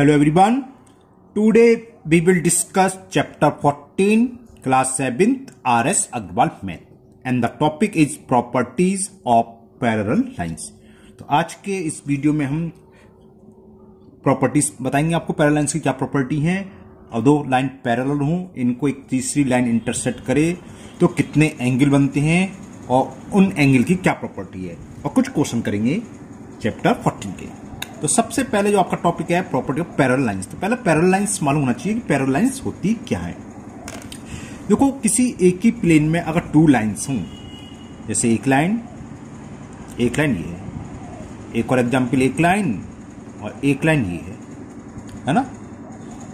Hello everyone today we will discuss chapter 14 class 7th rs Aggarwal math and the topic is properties of parallel lines तो आज के इस video में हम properties बताएंगे आपको पैरल लाइन्स की क्या प्रॉपर्टी है और दो लाइन पैरेलल हो इनको एक तीसरी लाइन इंटरसेट करे तो कितने एंगल बनते हैं और उन एंगल की क्या प्रॉपर्टी है और कुछ क्वेश्चन करेंगे चैप्टर फोर्टीन के तो सबसे पहले जो आपका टॉपिक है प्रॉपर्टी ऑफ पैरल लाइन्स तो पहले पैरल लाइन्स मालूम होना चाहिए कि पैरल लाइन्स होती क्या है देखो किसी एक ही प्लेन में अगर टू लाइन्स हों जैसे एक लाइन एक लाइन ये है एक और एग्जाम्पल एक लाइन और एक लाइन ये है है ना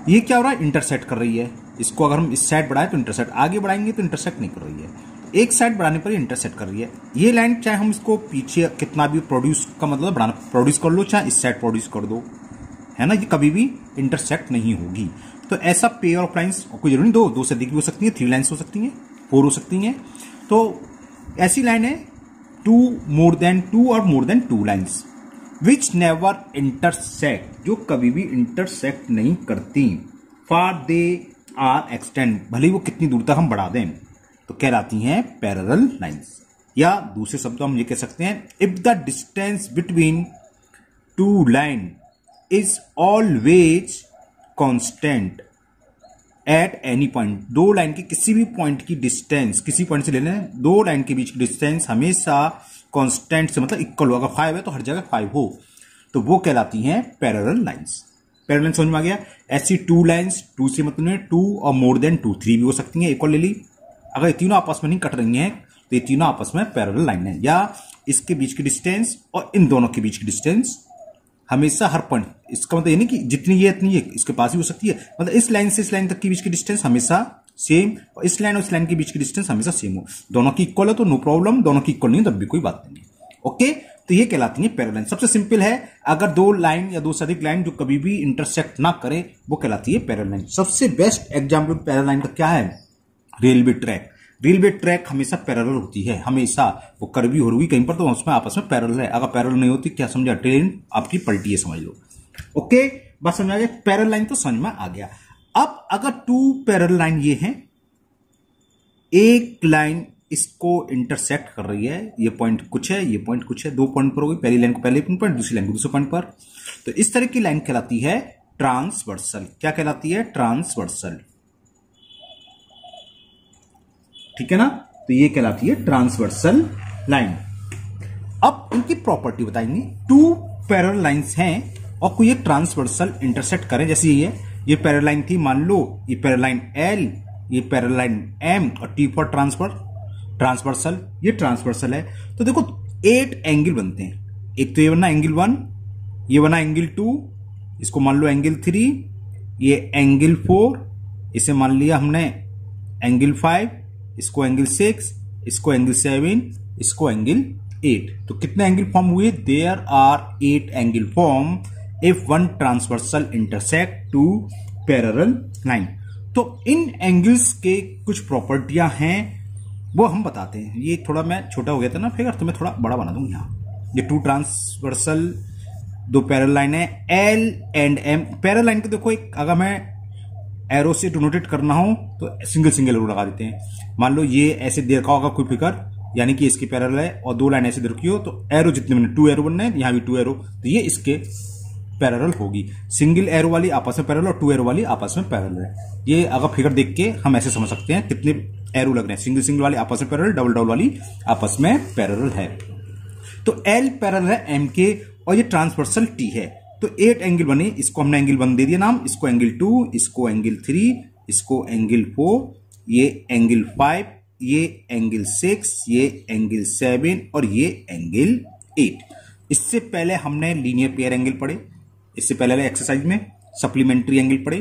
ये क्या हो रहा है इंटरसेट कर रही है इसको अगर हम इस साइड बढ़ाएं तो इंटरसेट आगे बढ़ाएंगे तो इंटरसेट नहीं कर रही है एक साइड बढ़ाने पर इंटरसेट कर रही है ये लाइन चाहे हम इसको पीछे कितना भी प्रोड्यूस का मतलब बढ़ाना प्रोड्यूस कर लो चाहे इस साइड प्रोड्यूस कर दो है ना ये कभी भी इंटरसेक्ट नहीं होगी तो ऐसा पेयर ऑफ लाइन्स कोई जरूरी दो दो से अधिक भी हो सकती है थ्री लाइन्स हो सकती हैं फोर हो सकती हैं तो ऐसी लाइन है टू मोर देन टू और more than two lines which never intersect जो कभी भी इंटरसेक्ट नहीं करती फॉर दे आर एक्सटेंड भले वो कितनी दूर तक हम बढ़ा दें तो कहलाती हैं पैरल लाइन्स या दूसरे शब्द हम ये कह सकते हैं if the distance between two line is always constant at any point दो लाइन के किसी भी पॉइंट की डिस्टेंस किसी पॉइंट से ले लें दो लाइन के बीच की डिस्टेंस हमेशा कॉन्स्टेंट से मतलब इक्वल हो अगर फाइव है तो हर जगह फाइव हो तो वो कहलाती हैं पैरल लाइन्स पैरल लाइन समझ में आ गया ऐसी टू लाइन्स टू से मतलब टू और मोर देन टू थ्री भी हो सकती हैं इक्वल ले ली अगर ये तीनों आपस में नहीं कट रही हैं तो ये तीनों आपस में पैरल लाइन है या इसके बीच की डिस्टेंस और इन दोनों के बीच की डिस्टेंस हमेशा हर पॉइंट इसका मतलब ये नहीं कि जितनी ये इतनी ये इसके पास ही हो सकती है मतलब इस लाइन से इस लाइन तक के बीच की डिस्टेंस हमेशा सेम और इस लाइन और इस लाइन के बीच की डिस्टेंस हमेशा सेम हो दोनों की इक्वल है तो नो प्रॉब्लम दोनों की इक्वल नहीं तब भी कोई बात नहीं ओके तो ये कहलाती है पैरल लाइन सबसे सिंपल है अगर दो लाइन या दो से अधिक लाइन जो कभी भी इंटरसेक्ट ना करे वो कहलाती है पैरल लाइन सबसे बेस्ट एग्जाम्पल पैरल लाइन का क्या है रेलवे ट्रैक रेलवे ट्रैक हमेशा पैरल होती है हमेशा वो कर्वी हो रही कहीं पर तो उसमें आपस में पैरल है अगर पैरल नहीं होती क्या समझा ट्रेन आपकी पलटी है समझ लो ओके बस समझ आ गया पैरल लाइन तो समझ में आ गया अब अगर टू पैरल लाइन ये है एक लाइन इसको इंटरसेक्ट कर रही है ये पॉइंट कुछ है ये पॉइंट कुछ है दो पॉइंट पर होगी पहली लाइन को पहले पॉइंट दूसरी लाइन को दूसरे पॉइंट पर तो इस तरह की लाइन कहलाती है ट्रांसवर्सल क्या कहलाती है ट्रांसवर्सल ठीक है ना तो ये कहलाती है ट्रांसवर्सल लाइन अब इनकी प्रॉपर्टी बताएंगे टू पैरल लाइन्स हैं और कोई एक ट्रांसवर्सल इंटरसेक्ट करें जैसे ये ये पैरल लाइन थी मान लो ये पैरल लाइन एल ये पैरल लाइन एम और टी फॉर ट्रांसफर ट्रांसवर्सल ये ट्रांसवर्सल है तो देखो एट एंगल बनते हैं एक तो ये बना एंगल वन ये बना एंगल टू इसको मान लो एंगल थ्री ये एंगल फोर इसे मान लिया हमने एंगल फाइव इसको एंगल सिक्स इसको एंगल सेवन इसको एंगल एट तो कितने एंगल फॉर्म हुए there are eight angle form if one transversal intersect two parallel line तो इन एंगल्स के कुछ प्रॉपर्टियां हैं वो हम बताते हैं ये थोड़ा मैं छोटा हो गया था ना फिगर तो मैं थोड़ा बड़ा बना दूंगा यहाँ ये टू ट्रांसवर्सल दो पैरल लाइन है L and M parallel line को देखो एक अगर मैं एरो से डोनोटेट करना हो तो सिंगल सिंगल एरो लगा देते हैं मान लो ये ऐसे दे रखा होगा कोई फिकर यानी कि इसके पैरल है और दो लाइन ऐसे दे रखी हो तो एरो जितने बने टू एरो बनने यहाँ भी टू एरो तो ये इसके पैरल होगी सिंगल एरो वाली आपस में पैरल और टू एरो वाली आपस में पैरल है ये अगर फिगर देख के हम ऐसे समझ सकते हैं कितने एरो लग रहे हैं सिंगल सिंगल वाली आपस में पैरल डबल डबल वाली आपस में पैरल है तो एल पैरल है एम के और ये ट्रांसवर्सल टी है तो एट एंगल बने इसको हमने एंगल वन दे दिया नाम इसको एंगल टू इसको एंगल थ्री इसको एंगल फोर ये एंगल फाइव ये एंगल सिक्स ये एंगल सेवन और ये एंगल एट इससे पहले हमने लीनियर पेयर एंगल पढ़े इससे पहले एक्सरसाइज में सप्लीमेंट्री एंगल पढ़े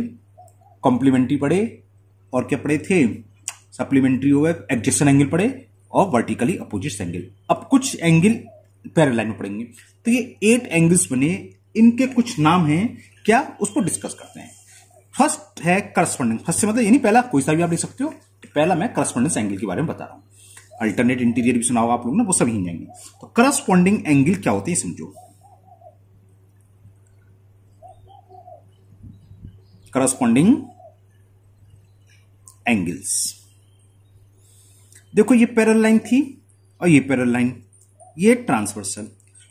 कॉम्प्लीमेंट्री पढ़े और क्या पढ़े थे सप्लीमेंट्री हो गए एडजस्टन एंगल पढ़े और वर्टिकली अपोजिट एंगल अब कुछ एंगल पैरलाइन में पढ़ेंगे तो ये एट एंगल्स बने इनके कुछ नाम हैं क्या उसको डिस्कस करते हैं फर्स्ट है करस्पॉन्डेंस फर्स्ट से मतलब यानी पहला कोई सा भी आप लिख सकते हो पहला मैं करस्पॉन्डेंस एंगल के बारे में बता रहा हूँ अल्टरनेट इंटीरियर भी सुनाओ आप लोग ना वो सभी जाएंगे तो करस्पॉन्डिंग एंगल क्या होते हैं समझो करस्पॉन्डिंग एंगल्स देखो ये पैरल लाइन थी और ये पैरल लाइन ये ट्रांसवर्सल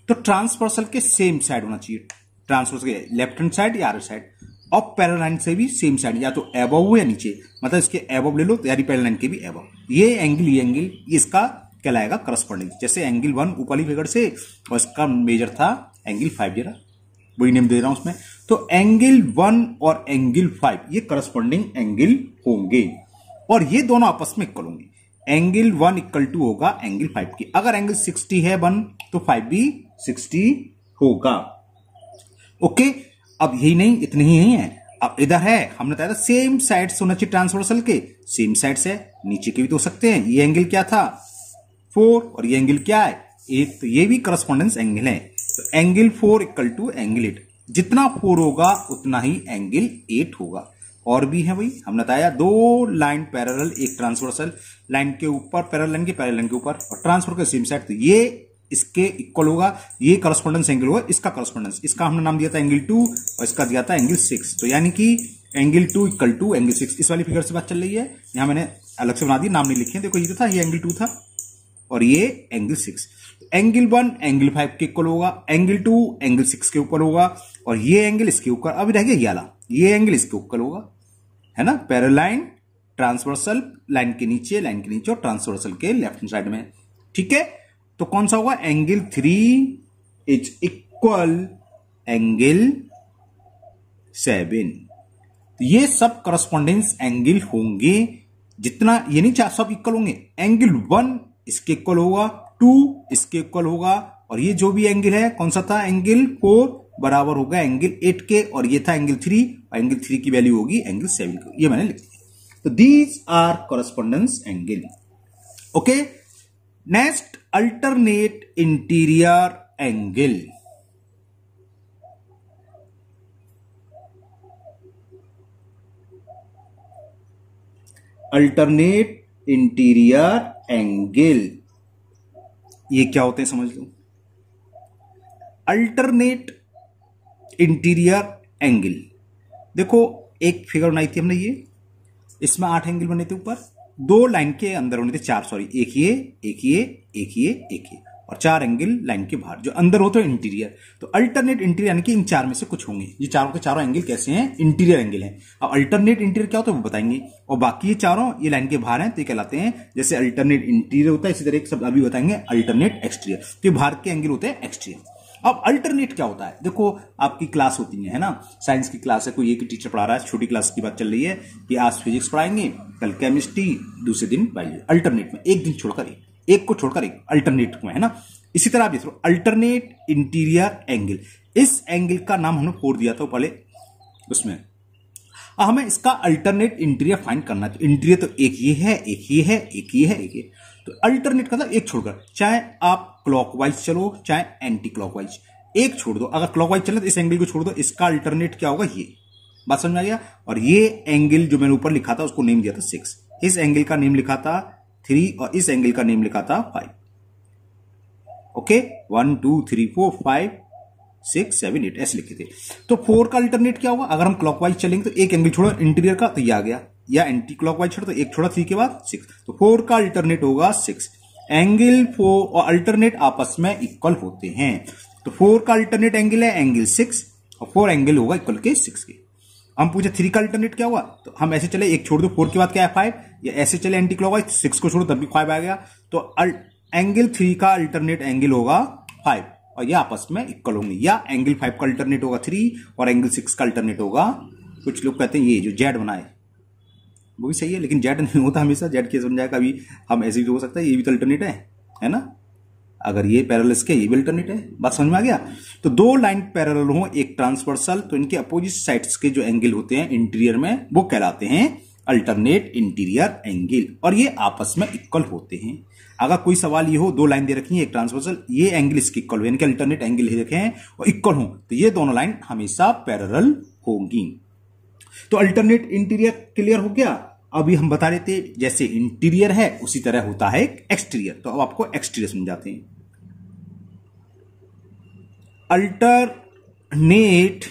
तो ट्रांसवर्सल के सेम साइड होना चाहिए ट्रांसवर्सल के लेफ्ट हैंड साइड या राइट साइड और पैरल लाइन से भी सेम साइड या तो एब हो या नीचे मतलब इसके एब ले लो यानी पैरल लाइन के भी एब ये एंगल ये एंगल इसका कहलाएगा करस्पॉन्डिंग जैसे एंगल वन ऊपरी फिगर से और इसका मेजर था एंगल फाइव जरा वही नेम दे रहा हूं उसमें तो एंगल वन और एंगल फाइव ये करस्पॉन्डिंग एंगल होंगे और ये दोनों आपस में इक्वल होंगे एंगल वन इक्वल टू होगा एंगल फाइव की अगर एंगल सिक्सटी है वन तो फाइव भी सिक्सटी होगा ओके अब यही नहीं इतनी ही नहीं है अब इधर है हमने बताया था सेम से होना चाहिए ट्रांसवर्सल के सेम साइड से नीचे के भी तो हो सकते हैं ये एंगल क्या था फोर और ये एंगल क्या है एक तो ये भी करस्पॉन्डेंस एंगल है तो angle four equal to angle eight जितना फोर होगा उतना ही एंगल एट होगा और भी है भाई हमने बताया दो लाइन पैरेलल एक ट्रांसवर्सल लाइन के ऊपर पैरेलल लाइन के पैरेलल लाइन के ऊपर और ट्रांसफर का सेम साइड तो ये इसके इक्वल होगा ये करस्पोंडेंस एंगल होगा इसका करस्पोंडेंस इसका हमने नाम दिया था एंगल टू और इसका दिया था एंगल सिक्स तो यानी कि angle two equal to angle six इस वाली फिगर से बात चल रही है यहां मैंने अलग से बना दिया नाम नहीं लिखे देखो ये था ये एंगल टू था और ये angle six angle one angle five के इक्वल होगा एंगल टू एंगल सिक्स के ऊपर होगा और ये एंगल इसके ऊपर अभी रह गया ये ग्यारह ये एंगल इसके ऊपर होगा है ना पैरालाइन ट्रांसवर्सल लाइन के नीचे लाइन के नीचे और ट्रांसवर्सल के लेफ्ट साइड में ठीक है तो कौन सा होगा angle three is equal angle seven तो ये सब करस्पोंडेंस एंगल होंगे जितना ये नहीं चाह सब इक्वल होंगे एंगल वन इसके इक्वल होगा टू इसके इक्वल होगा और ये जो भी एंगल है कौन सा था एंगल फोर बराबर होगा एंगल एट के और ये था एंगल थ्री और एंगल थ्री की वैल्यू होगी एंगल सेवन की ये मैंने लिख दिया तो these are correspondence angle okay next alternate interior angle alternate interior angle ये क्या होते हैं समझ लो अल्टरनेट इंटीरियर एंगल देखो एक फिगर बनाई थी हमने ये इसमें आठ एंगल बने थे ऊपर दो लाइन के अंदर बने थे चार सॉरी एक ये एक ये एक ये एक ये और चार एंगल लाइन के बाहर जो अंदर हो तो इंटीरियर तो अल्टरनेट इंटीरियर यानी कि इन चार में से कुछ होंगे ये चारों के चारों एंगल कैसे हैं इंटीरियर एंगल हैं अब अल्टरनेट इंटीरियर क्या होता है वो बताएंगे और बाकी ये चारों ये लाइन के बाहर हैं तो ये कहलाते हैं जैसे अल्टरनेट इंटीरियर होता है इसी तरह एक शब्द अभी बताएंगे अल्टरनेट एक्सटीरियर तो बाहर के एंगल होते हैं एक्सटीरियर अब अल्टरनेट क्या होता है देखो आपकी क्लास होती है, है ना साइंस की क्लास है कोई एक टीचर पढ़ा रहा है छोटी क्लास की बात चल रही है कि आज फिजिक्स पढ़ाएंगे कल केमिस्ट्री दूसरे दिन बायोलॉजी अल्टरनेट में एक दिन छोड़कर एक एक को छोड़कर एक अल्टरनेट में है ना इसी तरह आप ये अल्टरनेट इंटीरियर एंगल इस एंगल का नाम हमने फोड़ दिया था पहले उसमें अब हमें इसका अल्टरनेट इंटीरियर फाइंड करना है इंटीरियर तो, तो एक ये है एक ये है एक ये है एक ये तो अल्टरनेट का एक छोड़कर चाहे आप क्लॉकवाइज चलो चाहे एंटी क्लॉकवाइज एक छोड़ दो अगर क्लॉकवाइज चले तो इस एंगल को छोड़ दो इसका अल्टरनेट क्या होगा ये बात समझ में आ गया और ये एंगल जो मैंने ऊपर लिखा था उसको नेम दिया था सिक्स इस एंगल का नेम लिखा था थ्री और uh, इस एंगल का नेम लिखा था five okay one two three four five six seven eight ऐसे लिखे थे तो फोर का अल्टरनेट क्या हुआ अगर हम क्लॉकवाइज चलेंगे तो एक एंगल छोड़ा इंटीरियर का तो ये आ गया या एंटी क्लॉकवाइज छोड़ो तो एक छोड़ा थ्री के बाद सिक्स तो फोर का अल्टरनेट होगा सिक्स एंगल फोर और अल्टरनेट आपस में इक्वल होते हैं तो फोर का अल्टरनेट एंगल है एंगल सिक्स और फोर एंगल होगा इक्वल के सिक्स के हम पूछे थ्री का अल्टरनेट क्या हुआ तो हम ऐसे चले एक छोड़ दो फोर के बाद क्या है फाइव या ऐसे चले एंटी क्लॉक वाइज सिक्स को छोड़ो तब भी फाइव आ गया तो एंगल थ्री का अल्टरनेट एंगल होगा फाइव और ये आपस में इक्वल होंगे या एंगल फाइव का अल्टरनेट होगा थ्री और एंगल सिक्स का अल्टरनेट होगा कुछ लोग कहते हैं ये जो जेड बनाए वो भी सही है लेकिन जेड नहीं होता हमेशा जेड केस बन जाएगा अभी हम ऐसे भी तो हो सकता है ये भी तो अल्टरनेट है है ना अगर ये पैरल इसके ये भी अल्टरनेट है बात समझ में आ गया तो दो लाइन पैरल हो एक ट्रांसवर्सल तो इनके अपोजिट साइड्स के जो एंगल होते हैं इंटीरियर में वो कहलाते हैं अल्टरनेट इंटीरियर एंगल और ये आपस में इक्वल होते हैं अगर कोई सवाल ये हो दो लाइन दे रखी है एक ट्रांसवर्सल ये एंगल इसके इक्वल हो इनके अल्टरनेट एंगल रखे हैं और इक्वल हो तो ये दोनों लाइन हमेशा पैरल होगी तो अल्टरनेट इंटीरियर क्लियर हो गया अभी हम बता रहे थे जैसे इंटीरियर है उसी तरह होता है एक्सटीरियर तो अब आपको एक्सटीरियर समझाते हैं अल्टरनेट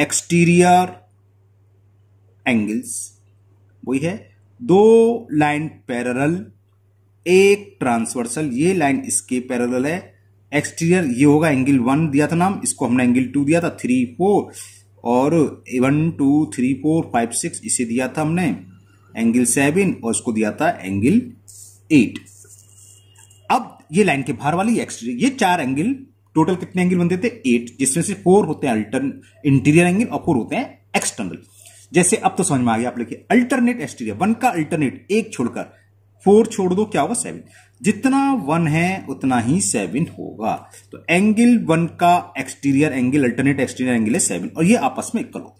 एक्सटीरियर एंगल्स वही है दो लाइन पैरल एक ट्रांसवर्सल ये लाइन इसके पैरल है एक्सटीरियर ये होगा एंगल वन दिया था नाम इसको हमने एंगल टू दिया था थ्री फोर और one two three four five six इसे दिया था हमने एंगल सेवन और इसको दिया था एंगल एट अब ये लाइन के बाहर वाली एक्सटीरियर ये चार एंगल टोटल कितने एंगल बनते थे एट जिसमें से फोर होते हैं अल्टर इंटीरियर एंगल और फोर होते हैं एक्सटर्नल जैसे अब तो समझ में आ गया आप लिखिए अल्टरनेट एक्सटीरियर वन का अल्टरनेट एक छोड़कर फोर छोड़ दो क्या होगा सेवन जितना वन है उतना ही सेवन होगा तो एंगल वन का exterior angle alternate exterior angle है सेवन और ये आपस में इक्वल हो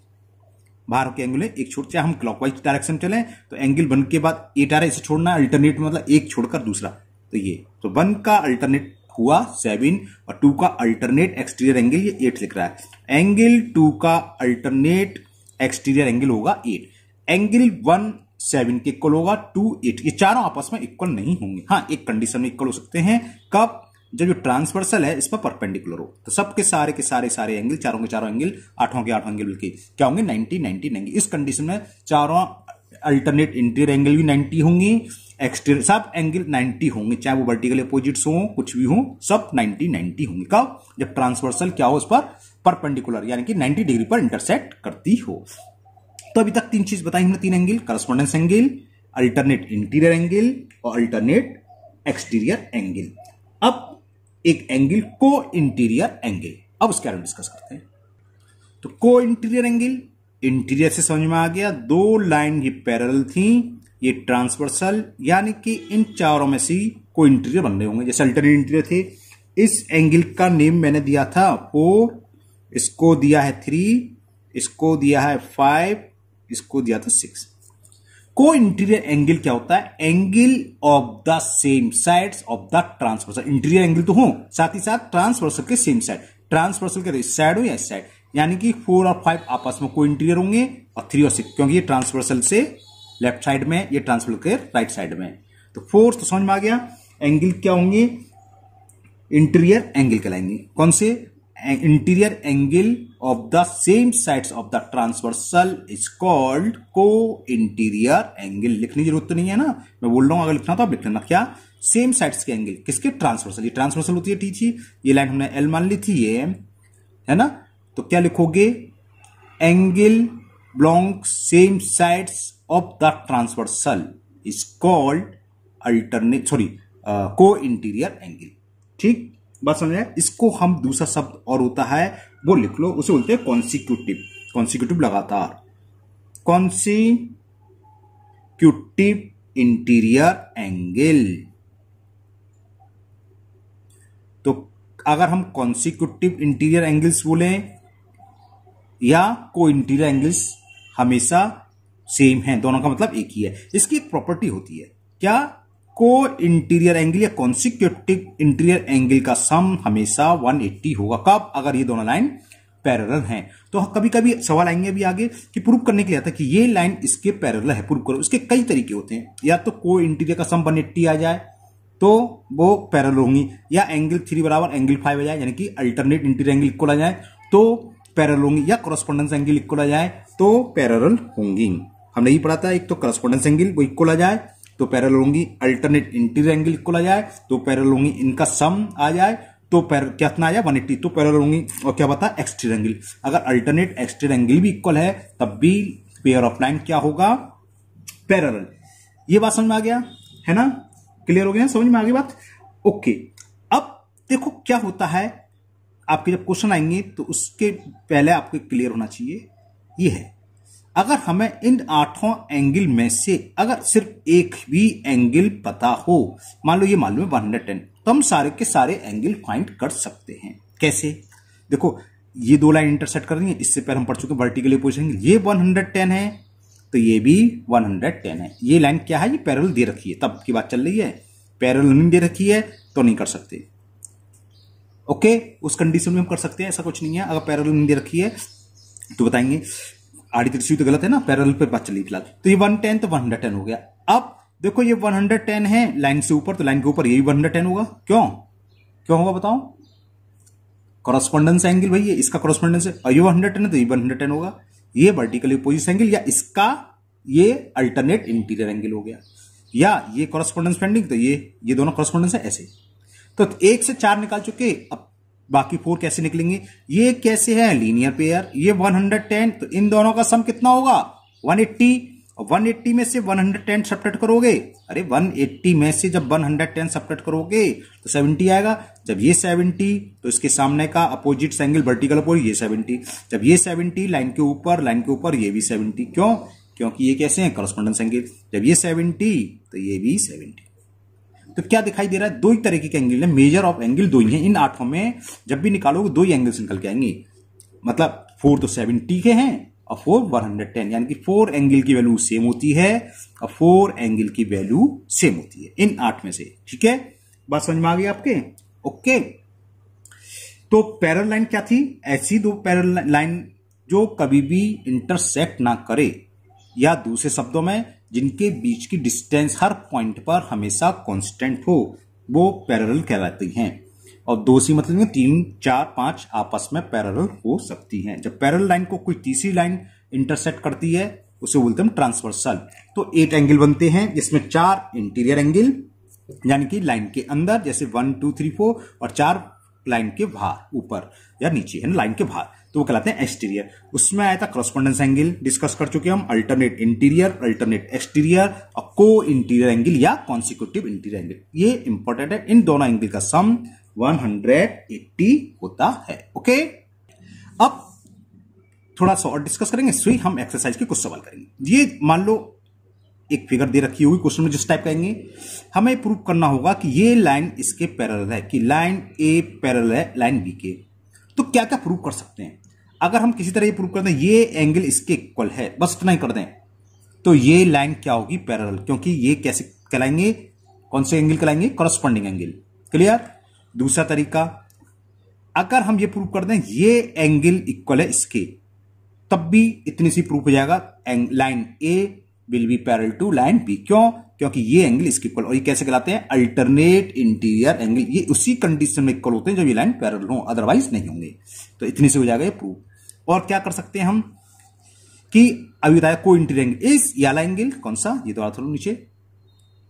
बाहर के एंगल है एक छोड़ चाहे हम क्लॉकवाइज डायरेक्शन चले तो एंगल वन के बाद एट आ रहा है इसे छोड़ना अल्टरनेट मतलब एक छोड़कर दूसरा तो ये तो वन का अल्टरनेट हुआ सेवन और टू का अल्टरनेट एक्सटीरियर एंगल ये एट लिख रहा है एंगल टू का अल्टरनेट एक्सटीरियर एंगल होगा एट एंगल वन सेवन के इक्वल होगा टू एट ये चारों आपस में इक्वल नहीं होंगे हाँ एक कंडीशन में इक्वल हो सकते हैं कब जब जो ट्रांसवर्सल है इस पर परपेंडिकुलर हो तो सबके सारे के सारे सारे एंगल चारों के चारों एंगल आठों के आठ एंगल बल्कि क्या होंगे नाइनटी नाइनटी नाइनटी इस कंडीशन में चारों अल्टरनेट इंटीरियर एंगल भी नाइनटी होंगे एक्सटेरियर सब एंगल 90 होंगे चाहे वो वर्टिकल अपोजिट्स हो कुछ भी हो सब 90 90 होंगे कब जब ट्रांसवर्सल क्या हो उस पर परपेंडिकुलर यानी कि 90 डिग्री पर इंटरसेक्ट करती हो तो अभी तक तीन चीज बताई हमने तीन angle correspondence angle alternate interior angle और अल्टरनेट एक्सटीरियर एंगल अब एक एंगल को इंटीरियर एंगल अब उसके बारे में डिस्कस करते हैं तो को इंटीरियर एंगल इंटीरियर से समझ में आ गया दो लाइन ये पैरल थी ये ट्रांसवर्सल यानी कि इन चारों में से कोई इंटीरियर बन रहे होंगे जैसे अल्टरनेट इंटीरियर थे इस एंगल का नेम मैंने दिया था फोर इसको दिया है थ्री इसको दिया है फाइव इसको दिया था सिक्स को इंटीरियर एंगल क्या होता है angle of the same sides of the transversal interior angle तो हो साथ ही साथ ट्रांसवर्सल के सेम साइड ट्रांसवर्सल के इस साइड हो या इस साइड यानी कि फोर और फाइव आपस में को इंटीरियर होंगे और थ्री और सिक्स क्योंकि ये ट्रांसवर्सल से लेफ्ट साइड में ये ट्रांसफर के राइट साइड में तो फोर्स तो समझ में आ गया एंगल क्या होंगे इंटीरियर एंगल कहलाएंगे कौन से interior angle of the same sides of the transversal is called co interior angle लिखने की जरूरत तो नहीं है ना मैं बोल रहा हूं अगर लिखना तो आप लिख लेना क्या सेम साइड्स के एंगल किसके ट्रांसवर्सल ये ट्रांसवर्सल होती है टी थी ये लाइन हमने एल मान ली थी ये है ना तो क्या लिखोगे angle belong same sides of the transversal is called alternate sorry co interior angle ठीक बात समझ आए इसको हम दूसरा शब्द और होता है वो लिख लो उसे बोलते हैं कॉन्सिक्यूटिव कॉन्सिक्यूटिव लगातार कॉन्सिक्यूटिव इंटीरियर एंगल तो अगर हम कॉन्सिक्यूटिव इंटीरियर एंगल्स बोले या को इंटीरियर एंगल्स हमेशा सेम है दोनों का मतलब एक ही है इसकी एक प्रॉपर्टी होती है क्या को इंटीरियर एंगल या कॉन्सिक्यूटिव इंटीरियर एंगल का सम हमेशा 180 होगा कब अगर ये दोनों लाइन पैरल हैं तो हाँ, कभी कभी सवाल आएंगे अभी आगे कि प्रूव करने के लिए आता है कि ये लाइन इसके पैरल है प्रूव करो इसके कई तरीके होते हैं या तो को इंटीरियर का सम वन आ जाए तो वो पैरल होंगी या एंगल थ्री बराबर एंगल फाइव आ जाए यानी कि अल्टरनेट इंटीरियर एंगल इक्वल आ जाए तो पैरल होंगी या क्रॉसपोंडेंस एंगल इक्वल आ जाए तो पैरल होंगी हमने ये पढ़ा था एक तो करस्पोंडेंस एंगल वो इक्वल आ जाए तो पैरल होंगी अल्टरनेट इंटीरियर एंगल इक्वल आ जाए तो पैरल होंगी इनका सम आ जाए तो पैर इतना आ जाए 180 तो पैरल होंगी और क्या बता एक्सटीरियर एंगल अगर अल्टरनेट एक्सटीरियर एंगल भी इक्वल है तब भी पेयर ऑफ लाइन क्या होगा पैरल ये बात समझ में आ गया है ना क्लियर हो गया समझ में आ गई बात ओके अब देखो क्या होता है आपके जब क्वेश्चन आएंगे तो उसके पहले आपको क्लियर होना चाहिए ये है अगर हमें इन आठों एंगल में से अगर सिर्फ एक भी एंगल पता हो मान लो ये मालूम है टेन तो हम सारे के सारे एंगल फाइंड कर सकते हैं कैसे देखो ये दो लाइन इंटरसेक्ट कर रही है इससे पहले हम पढ़ चुके वर्टिकली पोजिशन ये टेन है तो ये भी वन हंड्रेड टेन है ये लाइन क्या है ये पैरल दे रखी है तब की बात चल रही है पैरल नहीं दे रखी है तो नहीं कर सकते ओके उस कंडीशन में हम कर सकते हैं ऐसा कुछ नहीं है अगर पैरल नहीं दे रखी है तो बताएंगे आड़ी तिरछी तो गलत है ना पैरल पे बात चली फिलहाल तो ये वन टेन तो वन हंड्रेड टेन हो गया अब देखो ये वन हंड्रेड टेन है लाइन से ऊपर तो लाइन के ऊपर ये भी वन हंड्रेड टेन होगा क्यों क्यों होगा बताओ कॉरस्पॉन्डेंस एंगल भाई ये इसका कॉरस्पॉन्डेंस है और ये वन हंड्रेड टेन है तो ये वन हंड्रेड टेन होगा ये वर्टिकली पोजिशन एंगल या इसका ये अल्टरनेट इंटीरियर एंगल हो गया या ये कॉरस्पॉन्डेंस पेंडिंग तो ये ये दोनों कॉरस्पॉन्डेंस है ऐसे तो एक से चार निकाल चुके अब बाकी फोर कैसे निकलेंगे ये कैसे है लीनियर पेयर ये 110 तो इन दोनों का सम कितना होगा 180 180 में से 110 सब्ट्रैक्ट करोगे अरे 180 में से जब 110 सब्ट्रैक्ट करोगे तो 70 आएगा जब ये 70 तो इसके सामने का अपोजिट एंगल वर्टिकल अपोजिट ये 70 जब ये 70 लाइन के ऊपर लाइन के ऊपर ये भी 70 क्यों क्योंकि ये कैसे है करस्पॉन्डेंस एंगल जब ये सेवेंटी तो ये भी सेवेंटी तो क्या दिखाई दे रहा है दो ही तरीके के एंगल है मेजर ऑफ एंगल दो ही है इन आठों में जब भी निकालोगे दो ही एंगल्स निकल के आएंगे मतलब फोर तो सेवेंटी के हैं और फोर वन हंड्रेड टेन यानी कि फोर एंगल की वैल्यू सेम होती है और फोर एंगल की वैल्यू सेम होती है इन आठ में से ठीक है बात समझ में आ गई आपके ओके तो पैरल लाइन क्या थी ऐसी दो पैरल लाइन जो कभी भी इंटरसेक्ट ना करे या दूसरे शब्दों में जिनके बीच की डिस्टेंस हर पॉइंट पर हमेशा कांस्टेंट हो वो पैरल कहलाती हैं और दो सी मतलब तीन चार पांच आपस में पैरल हो सकती हैं जब पैरल लाइन को कोई तीसरी लाइन इंटरसेक्ट करती है उसे बोलते हैं ट्रांसवर्सल तो एट एंगल बनते हैं जिसमें चार इंटीरियर एंगल यानी कि लाइन के अंदर जैसे वन टू थ्री फोर और चार लाइन के बाहर ऊपर या नीचे है ना लाइन के बाहर तो वो कहलाते हैं एक्सटीरियर उसमें आया था क्रॉस्पॉन्डेंस एंगल डिस्कस कर चुके हम अल्टरनेट इंटीरियर अल्टरनेट एक्सटीरियर और को इंटीरियर एंगल या कॉन्सिक्यूटिव इंटीरियर एंगल ये इंपॉर्टेंट है इन दोनों एंगल का सम 180 होता है ओके अब थोड़ा सा और डिस्कस करेंगे स्वी हम एक्सरसाइज के कुछ सवाल करेंगे ये मान लो एक फिगर दे रखी होगी क्वेश्चन में जिस टाइप कहेंगे हमें प्रूव करना होगा कि ये लाइन इसके पैरल है कि लाइन ए पैरल है लाइन बी के तो क्या क्या प्रूव कर सकते हैं अगर हम किसी तरह ये प्रूव कर दें ये एंगल इसके इक्वल है बस इतना ही कर दें तो ये लाइन क्या होगी पैरल क्योंकि ये कैसे कहलाएंगे कौन से एंगल कहलाएंगे कॉरस्पॉन्डिंग एंगल क्लियर दूसरा तरीका अगर हम ये प्रूव कर दें ये एंगल इक्वल है इसके तब भी इतनी सी प्रूफ हो जाएगा line A will be parallel to line B क्यों क्योंकि ये एंगल इसके इक्वल और ये कैसे कहलाते हैं अल्टरनेट इंटीरियर एंगल ये उसी कंडीशन में इक्वल होते हैं जब ये लाइन पैरल हो अदरवाइज नहीं होंगे तो इतनी से हो जाएगा ये प्रूफ और क्या कर सकते हैं हम कि अभी बताया को इंट्री एंगल इस याला एंगल कौन सा ये दोबारा तो थोड़ा नीचे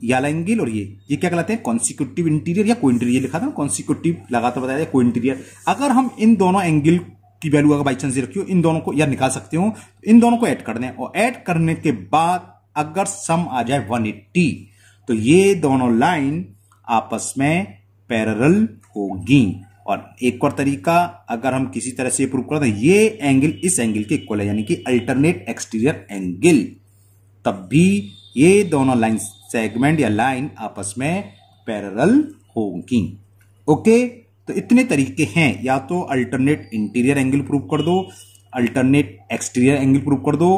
याला एंगल और ये ये क्या कहलाते हैं कॉन्सिक्यूटिव इंटीरियर या को इंटीरियर लिखा था कॉन्सिक्यूटिव लगातार बताया जाए को इंटीरियर अगर हम इन दोनों एंगल की वैल्यू अगर बाई चांस रखियो इन दोनों को या निकाल सकते हो इन दोनों को ऐड कर दें और ऐड करने के बाद अगर सम आ जाए 180 तो ये दोनों लाइन आपस में पैरल होगी और एक और तरीका अगर हम किसी तरह से प्रूव करते हैं ये एंगल इस एंगल के इक्वल है यानी कि अल्टरनेट एक्सटीरियर एंगल तब भी ये दोनों लाइन सेगमेंट या लाइन आपस में पैरल होगी ओके तो इतने तरीके हैं या तो अल्टरनेट इंटीरियर एंगल प्रूव कर दो अल्टरनेट एक्सटीरियर एंगल प्रूव कर दो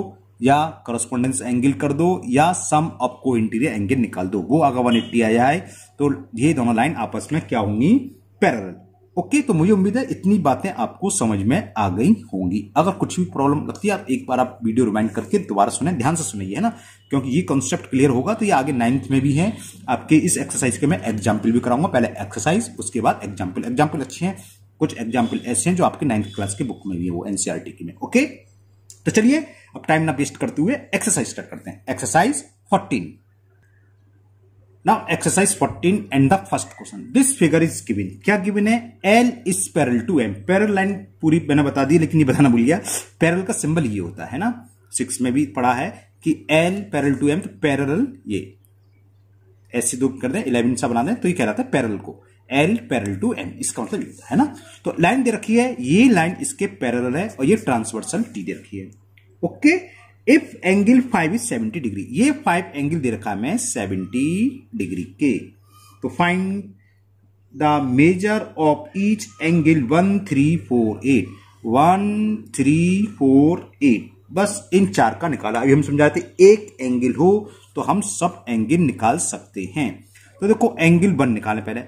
या करस्पोंडेंस एंगल कर दो या sum up co interior angle निकाल दो वो अगर वन एट्टी आया है तो ये दोनों लाइन आपस में क्या होंगी पैरल ओके तो मुझे उम्मीद है इतनी बातें आपको समझ में आ गई होंगी अगर कुछ भी प्रॉब्लम लगती है आप एक बार आप वीडियो रिमाइंड करके दोबारा सुने ध्यान से सुनिए है ना क्योंकि ये कॉन्सेप्ट क्लियर होगा तो ये आगे नाइन्थ में भी है आपके इस एक्सरसाइज के मैं एग्जाम्पल भी कराऊंगा पहले एक्सरसाइज उसके बाद एग्जाम्पल एग्जाम्पल अच्छे हैं कुछ एग्जाम्पल ऐसे हैं जो आपके नाइन्थ क्लास के बुक में भी है वो एनसीआरटी e की में ओके तो चलिए अब टाइम ना वेस्ट करते हुए एक्सरसाइज स्टार्ट करते हैं exercise fourteen now exercise 14 and the first question this figure is given. क्या given है? L is parallel to M parallel line पूरी मैंने बता दी लेकिन ये बताना भूल गया पैरल का सिंबल ये होता है ना सिक्स में भी पढ़ा है कि एल पैरल टू एम तो parallel ये ऐसे दो कर दे इलेवन सा बना दे तो ये कह रहा था पैरल को एल पैरल टू एम इसका मतलब ये होता है ना तो लाइन दे रखी है ये लाइन इसके पैरल है और ये ट्रांसवर्सल टी दे रखी है okay okay? If angle five is seventy degree ये फाइव एंगल दे रखा मैं सेवेंटी डिग्री के तो find the measure of each angle one three four eight one three four eight बस इन चार का निकाला अभी हम समझाते एक एंगल हो तो हम सब एंगल निकाल सकते हैं तो देखो एंगल वन निकाले पहले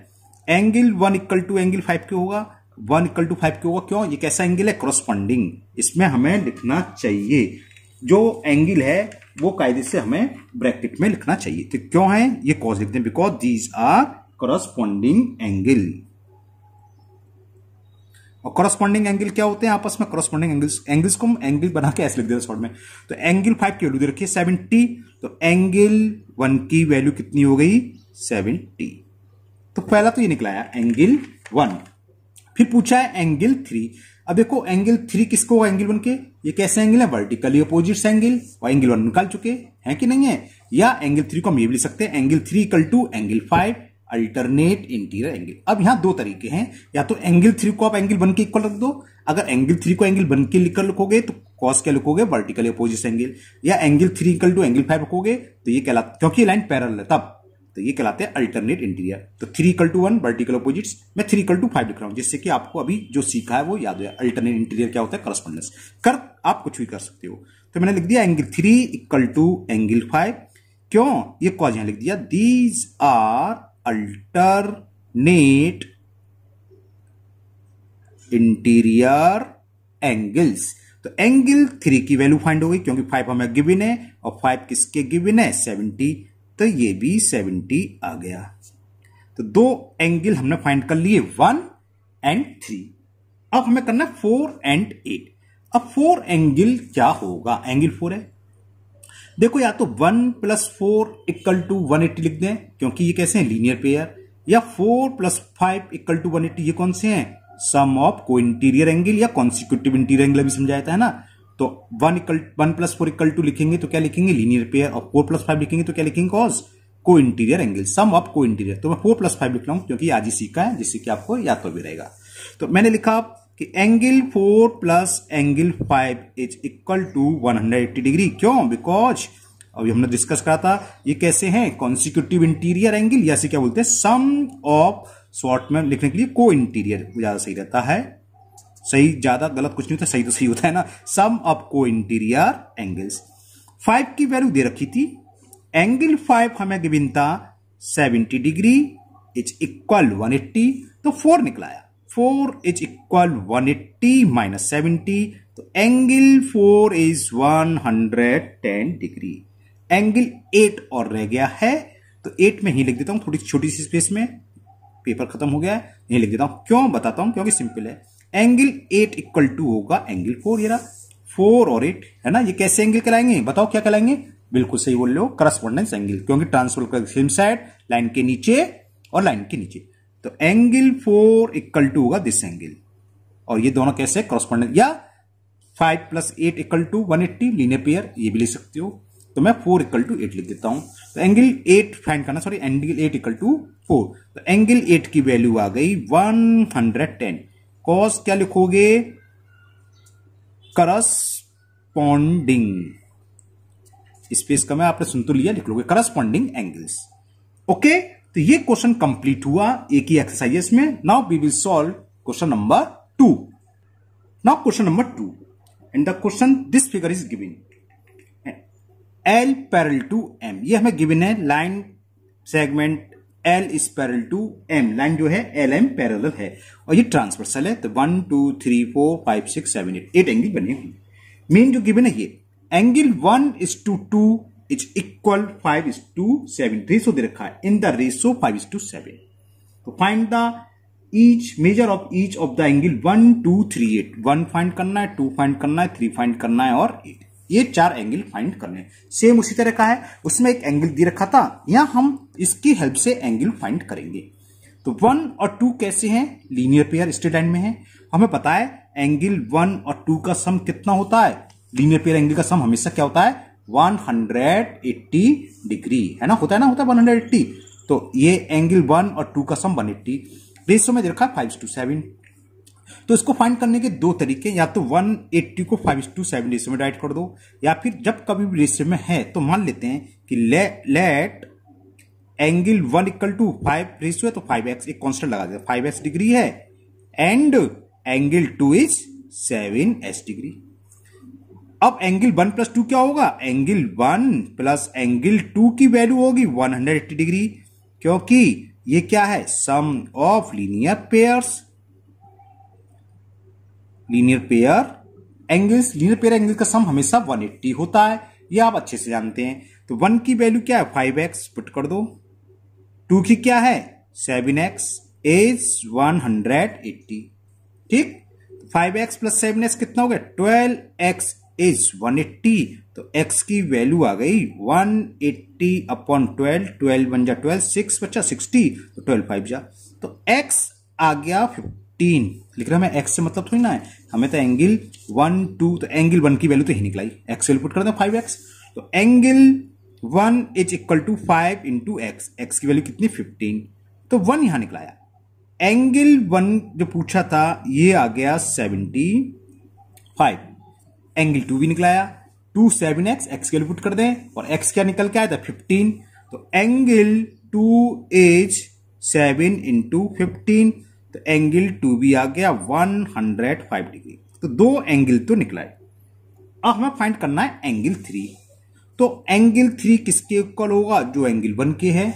angle one equal to angle five क्यों होगा वन इक्वल टू फाइव क्यों होगा क्यों ये कैसा एंगल है क्रॉस्पॉन्डिंग इसमें हमें लिखना चाहिए जो एंगल है वो कायदे से हमें ब्रैकेट में लिखना चाहिए तो क्यों है ये कॉज लिखते हैं because these are corresponding angle और करस्पॉन्डिंग एंगल क्या होते हैं आपस में करस्पॉन्डिंग एंगल्स एंगल्स को हम एंगल बना के ऐसे लिख देते शॉर्ट में तो एंगल फाइव की वैल्यू दे रखी है सेवेंटी तो एंगल वन की वैल्यू कितनी हो गई सेवेंटी तो पहला तो ये निकला है एंगल वन फिर पूछा है एंगल थ्री अब देखो एंगल थ्री किसको होगा एंगल वन के ये कैसे एंगल है वर्टिकली अपोजिट एंगल और एंगल वन निकाल चुके हैं कि नहीं है या एंगल थ्री को हम ये भी लिख सकते हैं angle three equal to angle five alternate interior angle अब यहां दो तरीके हैं या तो एंगल थ्री को आप एंगल वन के इक्वल रख दो अगर एंगल थ्री को एंगल वन के लिखकर लिखोगे तो कॉस क्या लिखोगे वर्टिकली अपोजिट एंगल या angle three equal to angle five रखोगे तो ये कहलाता क्योंकि लाइन पैरल है तब तो ये कहलाते हैं अल्टरनेट इंटीरियर तो three equal to one vertical opposites मैं थ्री इक्वल टू फाइव लिख रहा हूं जिससे कि आपको अभी जो सीखा है वो याद हो अल्टरनेट इंटीरियर क्या होता है करस्पॉन्डेंस कर आप कुछ भी कर सकते हो तो मैंने लिख दिया angle three equal to angle five क्यों ये कॉज यहां लिख दिया these are alternate interior angles तो एंगल थ्री की वैल्यू फाइंड हो गई क्योंकि फाइव हमें गिविन है और फाइव किसके गिविन है सेवेंटी तो ये भी सेवेंटी आ गया तो दो एंगल हमने फाइंड कर लिए वन एंड थ्री अब हमें करना है फोर एंड एट अब फोर एंगल क्या होगा एंगल फोर है देखो या तो one plus four equal to one eighty लिख दें क्योंकि ये कैसे हैं लीनियर पेयर या four plus five equal to one eighty ये कौन से हैं sum of co interior angle या कॉन्सिक्यूटिव इंटीरियर एंगल भी समझाया जाता है ना तो one equal one plus four equal to लिखेंगे तो क्या लिखेंगे लीनियर पेयर और फोर प्लस फाइव लिखेंगे तो क्या लिखेंगे cause co interior angle sum of co interior तो मैं फोर प्लस फाइव लिख रहा हूं क्योंकि आज ही सीखा है जिससे कि आपको याद तो भी रहेगा तो मैंने लिखा कि angle four plus angle five is equal to one hundred eighty degree क्यों बिकॉज अभी हमने डिस्कस करा था ये कैसे है कॉन्सिक्यूटिव इंटीरियर एंगल या क्या बोलते हैं सम ऑफ शॉर्ट में लिखने के लिए को इंटीरियर ज्यादा सही रहता है सही ज्यादा गलत कुछ नहीं होता सही तो सही होता है ना sum of co interior angles five की वैल्यू दे रखी थी एंगल फाइव हमें गिविन था seventy degree is equal one eighty तो फोर निकलाया four is equal one eighty minus seventy तो angle four is one hundred ten degree angle eight और रह गया है तो एट में ही लिख देता हूँ थोड़ी छोटी सी स्पेस में पेपर खत्म हो गया है यही लिख देता हूं क्यों बताता हूं क्योंकि सिंपल है एंगल एट इक्वल टू होगा एंगल फोर ये फोर और एट है ना ये कैसे एंगल कहलाएंगे बताओ क्या कहलाएंगे बिल्कुल सही बोल रहे हो करस्पॉन्डेंस एंगल क्योंकि ट्रांसफर सेम साइड लाइन के नीचे और लाइन के नीचे तो एंगल फोर इक्वल टू होगा दिस एंगल और ये दोनों कैसे करस्पॉन्डेंस या five plus eight equal to one eighty linear pair ये भी लिख सकते हो तो मैं फोर इक्वल टू एट लिख देता हूं तो एंगल एट फाइंड करना sorry angle eight equal to four तो एंगल एट की वैल्यू आ गई वन हंड्रेड टेन कॉस क्या लिखोगे करस्पॉन्डिंग स्पेस का मैं आपने सुन तो लिया लिख लोगे करस्पॉन्डिंग एंगल्स ओके तो ये क्वेश्चन कंप्लीट हुआ एक ही एक्सरसाइज में now we will solve question number two now question number two and the question this figure is given L parallel to M ये हमें गिविन है line segment L is parallel to M line जो है L M parallel है और ये transversal है तो one two three four five six seven eight eight angle बने हुए मेन जो गिवन है ये angle one is to two is equal five is to seven ratio दे रखा है in the ratio five is to seven तो find the each measure of each of the angle one two three eight one फाइंड करना है to find करना है three find करना है और एट ये चार एंगल फाइंड करने सेम उसी तरह का है उसमें एक एंगल दे रखा था यहां हम इसकी हेल्प से एंगल फाइंड करेंगे तो वन और टू कैसे हैं लीनियर पेयर स्टेट लाइन में है हमें पता है एंगल वन और टू का सम कितना होता है लीनियर पेयर एंगल का सम हमेशा क्या होता है 180 डिग्री है ना होता है ना होता है 180 तो ये एंगल वन और टू का सम 180 रेशियो में दे रखा है फाइव टू सेवन तो इसको फाइंड करने के दो तरीके या तो 180 को फाइव टू सेवन रेशियो में डाइट कर दो या फिर जब कभी भी रेशियो में है तो मान लेते हैं कि ले, let angle one equal to five ratio है तो फाइव एक्स एक कांस्टेंट लगा देते फाइव एक्स डिग्री है and angle two is seven x degree अब एंगल वन प्लस टू क्या होगा angle one plus angle two की वैल्यू होगी वन हंड्रेड एट्टी डिग्री क्योंकि ये क्या है sum of linear pairs linear pair angles linear pair angle का सम हमेशा 180 होता है ये आप अच्छे से जानते हैं तो वन की वैल्यू क्या है फाइव एक्स पुट कर दो टू की क्या है seven x as one hundred eighty ठीक five x plus seven x कितना हो गया twelve x as one eighty तो एक्स की वैल्यू आ गई one eighty upon twelve twelve one जा ट्वेल्व सिक्स बचा सिक्सटी तो ट्वेल्व फाइव जा तो एक्स आ गया फिफ्टी तीन लिख रहा है हमें एक्स से मतलब थोड़ी ना है हमें तो एंगल वन टू तो एंगल वन की वैल्यू तो ही निकलाई एक्स वैल्यू पुट कर दो फाइव एक्स तो angle one is equal to five into x x की वैल्यू कितनी फिफ्टीन तो वन यहां निकलाया एंगल वन जो पूछा था ये आ गया सेवेंटी फाइव एंगल टू भी निकलाया टू सेवन एक्स एक्स के लिए पुट कर दें और एक्स क्या निकल के आया था फिफ्टीन तो angle two is seven into fifteen तो एंगल टू भी आ गया 105 डिग्री तो दो एंगल तो निकला है अब हमें फाइंड करना है एंगल थ्री तो एंगल थ्री किसके इक्वल होगा जो एंगल वन के है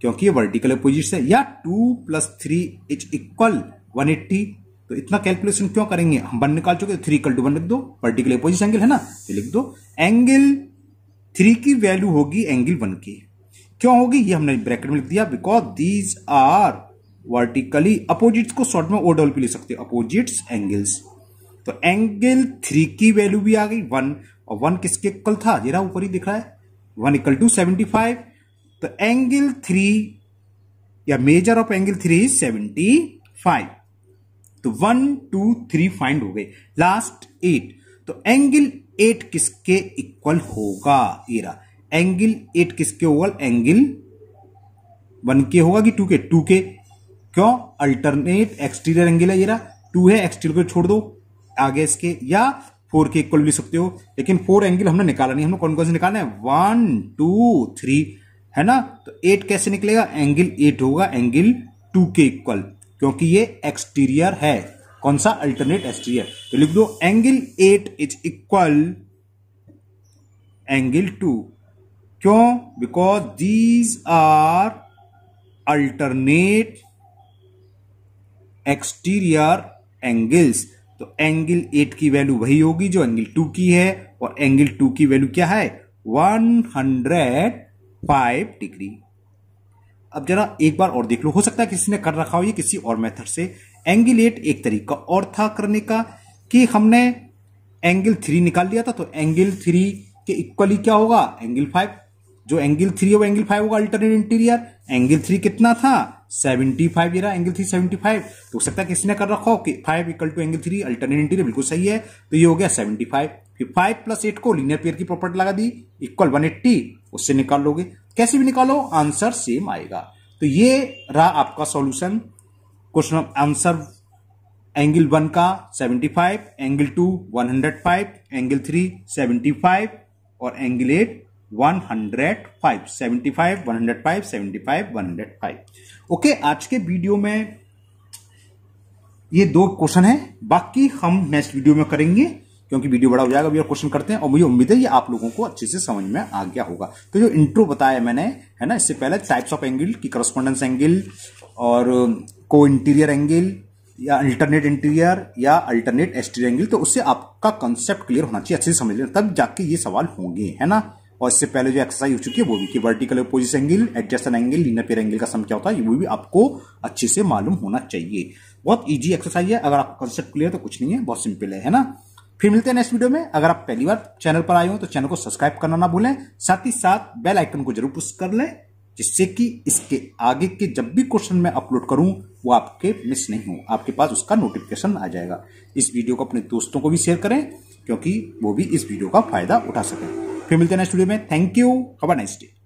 क्योंकि ये वर्टिकल पोजिशन है या two plus three is equal one eighty तो इतना कैलकुलेशन क्यों करेंगे हम वन निकाल चुके थ्री इक्वल टू वन लिख दो वर्टिकल पोजिशन एंगल है ना तो लिख दो एंगल थ्री की वैल्यू होगी एंगल वन की क्यों होगी ये हमने ब्रैकेट में लिख दिया because these are vertically opposites को शॉर्ट में ओ डबल पी ले सकते हैं अपोजिट्स एंगल्स तो एंगल थ्री की वैल्यू भी आ गई वन और वन किसके कल था जरा ऊपर ही दिख रहा है one equal to seventy five तो एंगल थ्री या measure of angle three is seventy five तो वन टू थ्री फाइंड हो गए लास्ट एट तो एंगल एट किसके इक्वल होगा एरा एंगल एट किसके होगा एंगल वन के होगा कि टू के टू के क्यों अल्टरनेट एक्सटीरियर एंगल है ये रहा टू है एक्सटीरियर को छोड़ दो आगे इसके या फोर के इक्वल ले सकते हो लेकिन फोर एंगल हमने निकाला नहीं हमने कौन कौन से निकालना है वन टू थ्री है ना तो एट कैसे निकलेगा एंगल एट होगा एंगल टू के इक्वल क्योंकि ये एक्सटीरियर है कौन सा अल्टरनेट एक्सटीरियर तो लिख दो angle eight is equal angle two क्यों because these are alternate exterior angles तो एंगल एट की वैल्यू वही होगी जो एंगल टू की है और एंगल टू की वैल्यू क्या है वन हंड्रेड फाइव डिग्री अब जरा एक बार और देख लो हो सकता है किसी ने कर रखा हो ये किसी और मेथड से एंगल एट एक तरीका और था करने का कि हमने एंगल थ्री निकाल लिया था तो एंगल थ्री के इक्वली क्या होगा एंगल फाइव जो एंगल थ्री है वो एंगल फाइव होगा अल्टरनेट इंटीरियर एंगल थ्री कितना था सेवेंटी फाइव ये रहा एंगल थ्री सेवेंटी फाइव तो हो सकता है किसने कर रखा हो कि five equal to angle three alternate interior बिल्कुल सही है तो ये हो गया सेवेंटी फाइव फिर फाइव प्लस एट को लीनियर पेयर की प्रॉपर्टी लगा दी इक्वल वन एट्टी उससे निकाल लोगे कैसे भी निकालो आंसर सेम आएगा तो ये रहा आपका solution question answer angle one का seventy five angle two one hundred five angle three seventy five और एंगल एट 105 75 105 75 105 आज के वीडियो में ये दो क्वेश्चन है बाकी हम नेक्स्ट वीडियो में करेंगे क्योंकि वीडियो बड़ा हो जाएगा भैया क्वेश्चन करते हैं और मुझे उम्मीद है ये आप लोगों को अच्छे से समझ में आ गया होगा तो जो इंट्रो बताया मैंने है ना इससे पहले टाइप्स ऑफ एंगल की करस्पॉन्डेंस एंगल और को इंटीरियर एंगल या अल्टरनेट इंटीरियर या अल्टरनेट एक्सटीरियर एंगल तो उससे आपका कॉन्सेप्ट क्लियर होना चाहिए अच्छे से समझ लेना तब जाके ये सवाल होंगे है ना और इससे पहले जो एक्सरसाइज हो चुकी है वो भी कि vertical opposite angle adjacent angle linear pair angle का सम क्या होता है वो भी आपको अच्छे से मालूम होना चाहिए बहुत ईजी एक्सरसाइज है अगर आपको कॉन्सेप्ट क्लियर तो कुछ नहीं है बहुत सिंपल है है ना फिर मिलते हैं नेक्स्ट वीडियो में अगर आप पहली बार चैनल पर आए हो तो चैनल को सब्सक्राइब करना ना भूलें साथ ही साथ बेल आइकन को जरूर पुश कर लें जिससे कि इसके आगे के जब भी क्वेश्चन मैं अपलोड करूं वो आपके मिस नहीं हो आपके पास उसका नोटिफिकेशन आ जाएगा इस वीडियो को अपने दोस्तों को भी शेयर करें क्योंकि वो भी इस वीडियो का फायदा उठा सकें फिर मिलते हैं नेक्स्ट वीडियो में thank you have a nice day